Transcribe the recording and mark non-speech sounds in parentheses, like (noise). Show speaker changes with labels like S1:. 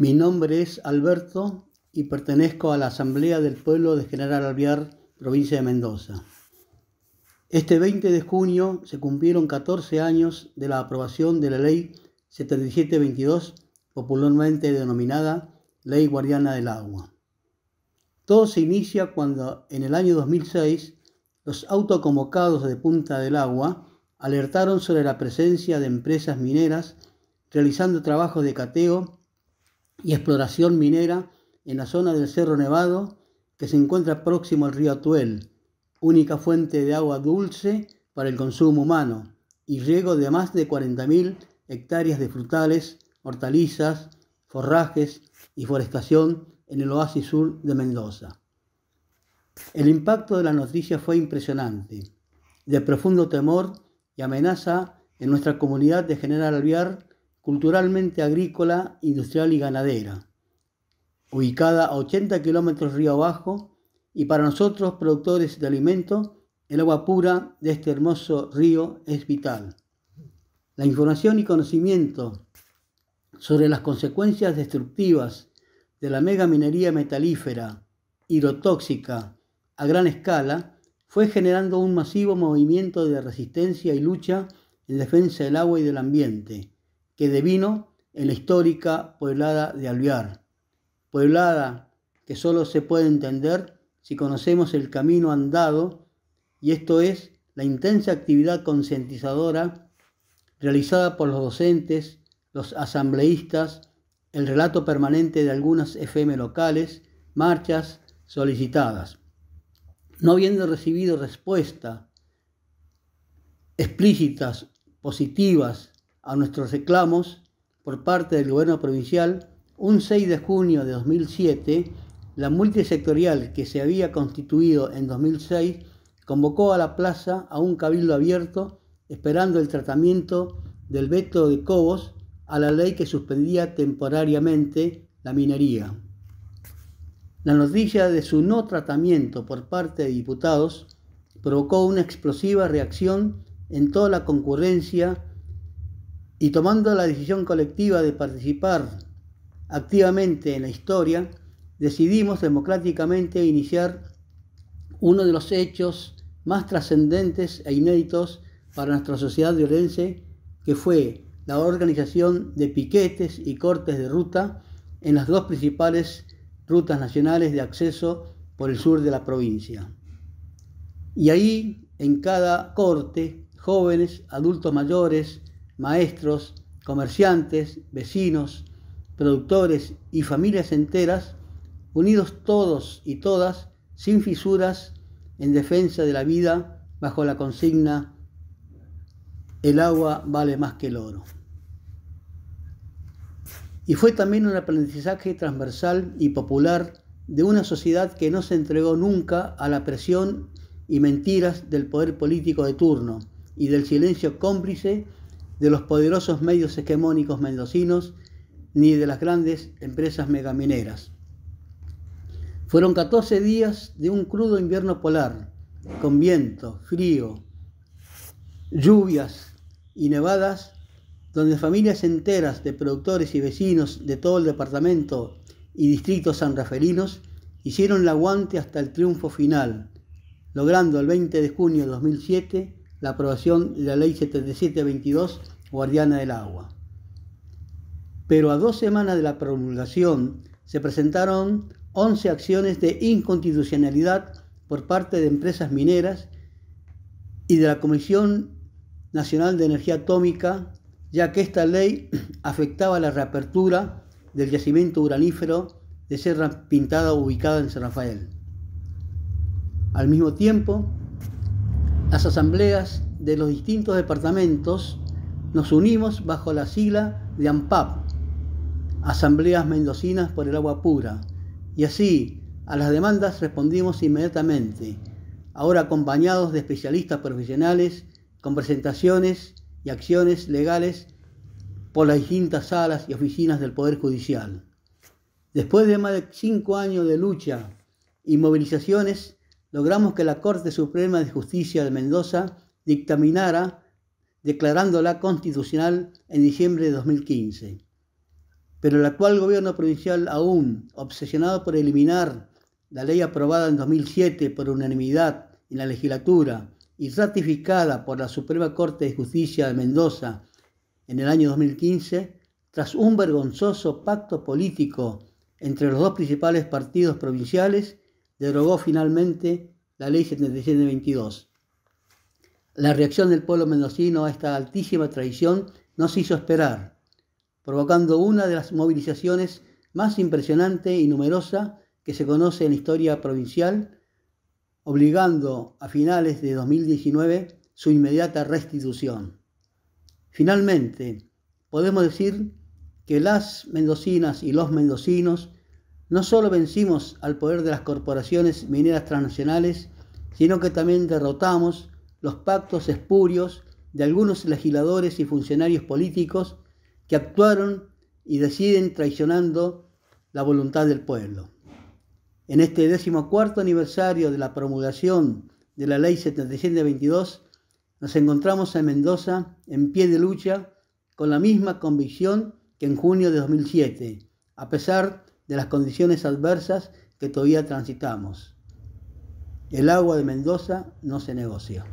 S1: Mi nombre es Alberto y pertenezco a la Asamblea del Pueblo de General alviar provincia de Mendoza. Este 20 de junio se cumplieron 14 años de la aprobación de la Ley 7722, popularmente denominada Ley Guardiana del Agua. Todo se inicia cuando en el año 2006 los autoconvocados de Punta del Agua alertaron sobre la presencia de empresas mineras realizando trabajos de cateo y exploración minera en la zona del Cerro Nevado que se encuentra próximo al río Atuel, única fuente de agua dulce para el consumo humano, y riego de más de 40.000 hectáreas de frutales, hortalizas, forrajes y forestación en el oasis sur de Mendoza. El impacto de la noticia fue impresionante, de profundo temor y amenaza en nuestra comunidad de General Alviar culturalmente agrícola, industrial y ganadera, ubicada a 80 kilómetros río abajo, y para nosotros, productores de alimentos, el agua pura de este hermoso río es vital. La información y conocimiento sobre las consecuencias destructivas de la mega minería metalífera, hidrotóxica, a gran escala, fue generando un masivo movimiento de resistencia y lucha en defensa del agua y del ambiente, que devino en la histórica poblada de Alvear, Pueblada que solo se puede entender si conocemos el camino andado, y esto es la intensa actividad concientizadora realizada por los docentes, los asambleístas, el relato permanente de algunas FM locales, marchas solicitadas. No habiendo recibido respuesta explícitas, positivas, a nuestros reclamos por parte del gobierno provincial, un 6 de junio de 2007, la multisectorial que se había constituido en 2006 convocó a la plaza a un cabildo abierto esperando el tratamiento del veto de Cobos a la ley que suspendía temporariamente la minería. La noticia de su no tratamiento por parte de diputados provocó una explosiva reacción en toda la concurrencia y tomando la decisión colectiva de participar activamente en la historia, decidimos democráticamente iniciar uno de los hechos más trascendentes e inéditos para nuestra sociedad violense, que fue la organización de piquetes y cortes de ruta en las dos principales rutas nacionales de acceso por el sur de la provincia. Y ahí, en cada corte, jóvenes, adultos mayores, maestros, comerciantes, vecinos, productores y familias enteras, unidos todos y todas, sin fisuras, en defensa de la vida, bajo la consigna, el agua vale más que el oro. Y fue también un aprendizaje transversal y popular de una sociedad que no se entregó nunca a la presión y mentiras del poder político de turno y del silencio cómplice de los poderosos medios hegemónicos mendocinos ni de las grandes empresas megamineras. Fueron 14 días de un crudo invierno polar, con viento, frío, lluvias y nevadas, donde familias enteras de productores y vecinos de todo el departamento y distritos sanraferinos hicieron el aguante hasta el triunfo final, logrando el 20 de junio de 2007 la aprobación de la Ley 7722, guardiana del agua. Pero a dos semanas de la promulgación se presentaron 11 acciones de inconstitucionalidad por parte de empresas mineras y de la Comisión Nacional de Energía Atómica, ya que esta ley (clears throat) afectaba la reapertura del yacimiento uranífero de Serra Pintada ubicada en San Rafael. Al mismo tiempo, las asambleas de los distintos departamentos nos unimos bajo la sigla de AMPAP, Asambleas Mendocinas por el Agua Pura, y así a las demandas respondimos inmediatamente, ahora acompañados de especialistas profesionales con presentaciones y acciones legales por las distintas salas y oficinas del Poder Judicial. Después de más de cinco años de lucha y movilizaciones, logramos que la Corte Suprema de Justicia de Mendoza dictaminara declarándola constitucional en diciembre de 2015. Pero el actual gobierno provincial aún, obsesionado por eliminar la ley aprobada en 2007 por unanimidad en la legislatura y ratificada por la Suprema Corte de Justicia de Mendoza en el año 2015, tras un vergonzoso pacto político entre los dos principales partidos provinciales, derogó finalmente la ley 7722. La reacción del pueblo mendocino a esta altísima traición no se hizo esperar, provocando una de las movilizaciones más impresionante y numerosa que se conoce en la historia provincial, obligando a finales de 2019 su inmediata restitución. Finalmente, podemos decir que las mendocinas y los mendocinos no solo vencimos al poder de las corporaciones mineras transnacionales, sino que también derrotamos los pactos espurios de algunos legisladores y funcionarios políticos que actuaron y deciden traicionando la voluntad del pueblo. En este decimocuarto aniversario de la promulgación de la Ley 7722, nos encontramos en Mendoza en pie de lucha con la misma convicción que en junio de 2007, a pesar de las condiciones adversas que todavía transitamos. El agua de Mendoza no se negocia.